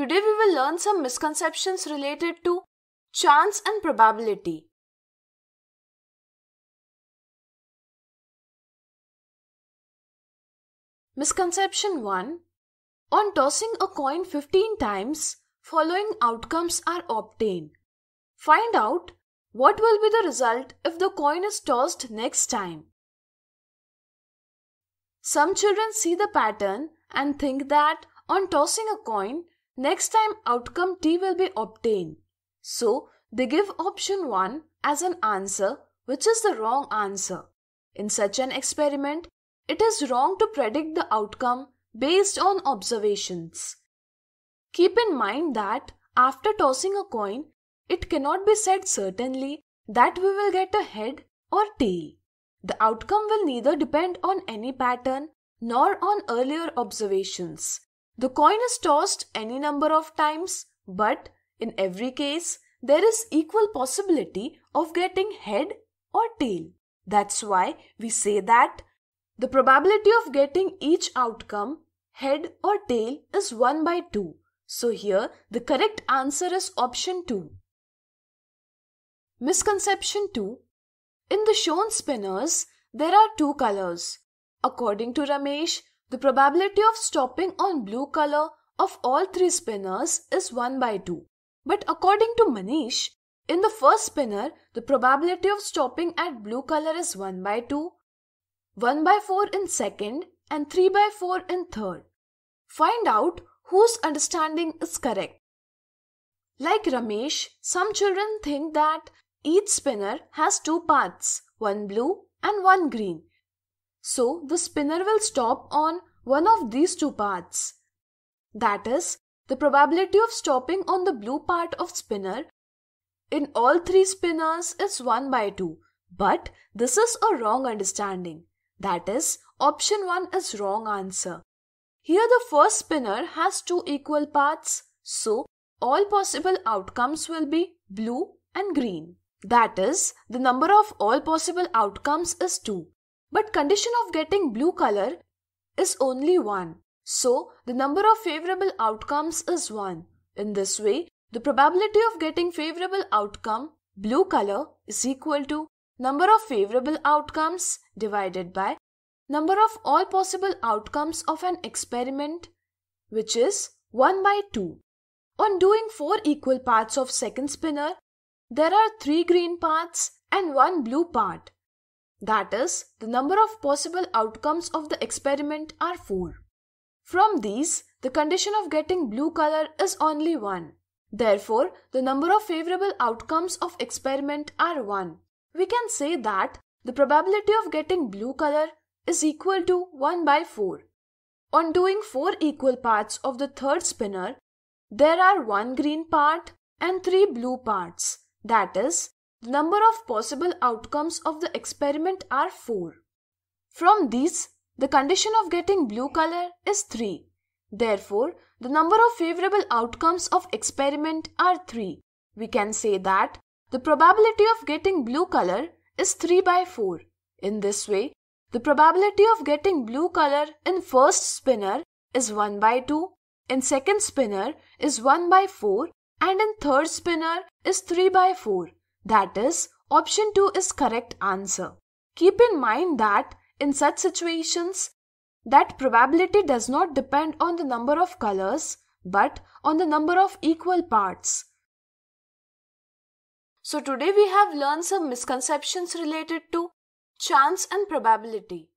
Today we will learn some misconceptions related to chance and probability. Misconception 1 On tossing a coin 15 times, following outcomes are obtained. Find out what will be the result if the coin is tossed next time. Some children see the pattern and think that on tossing a coin, Next time outcome t will be obtained. So they give option 1 as an answer which is the wrong answer. In such an experiment, it is wrong to predict the outcome based on observations. Keep in mind that after tossing a coin, it cannot be said certainly that we will get a head or tail. The outcome will neither depend on any pattern nor on earlier observations. The coin is tossed any number of times, but in every case, there is equal possibility of getting head or tail. That's why we say that the probability of getting each outcome, head or tail, is 1 by 2. So here, the correct answer is option 2. Misconception 2 In the shown spinners, there are two colors. According to Ramesh, the probability of stopping on blue color of all three spinners is 1 by 2. But according to Manish, in the first spinner, the probability of stopping at blue color is 1 by 2, 1 by 4 in second and 3 by 4 in third. Find out whose understanding is correct. Like Ramesh, some children think that each spinner has two paths, one blue and one green, so the spinner will stop on one of these two paths. That is, the probability of stopping on the blue part of spinner in all three spinners is 1 by 2. But this is a wrong understanding. That is, option 1 is wrong answer. Here the first spinner has two equal paths, so all possible outcomes will be blue and green. That is, the number of all possible outcomes is 2. But condition of getting blue color is only one. So the number of favorable outcomes is 1. In this way, the probability of getting favorable outcome blue color is equal to number of favorable outcomes divided by number of all possible outcomes of an experiment which is 1 by 2. On doing 4 equal parts of second spinner, there are 3 green parts and 1 blue part. That is, the number of possible outcomes of the experiment are 4. From these, the condition of getting blue color is only 1. Therefore, the number of favorable outcomes of experiment are 1. We can say that the probability of getting blue color is equal to 1 by 4. On doing 4 equal parts of the third spinner, there are 1 green part and 3 blue parts. That is, the number of possible outcomes of the experiment are 4. From these, the condition of getting blue color is 3. Therefore, the number of favorable outcomes of experiment are 3. We can say that the probability of getting blue color is 3 by 4. In this way, the probability of getting blue color in first spinner is 1 by 2, in second spinner is 1 by 4 and in third spinner is 3 by 4. That is, option 2 is correct answer. Keep in mind that in such situations, that probability does not depend on the number of colors but on the number of equal parts. So today we have learned some misconceptions related to chance and probability.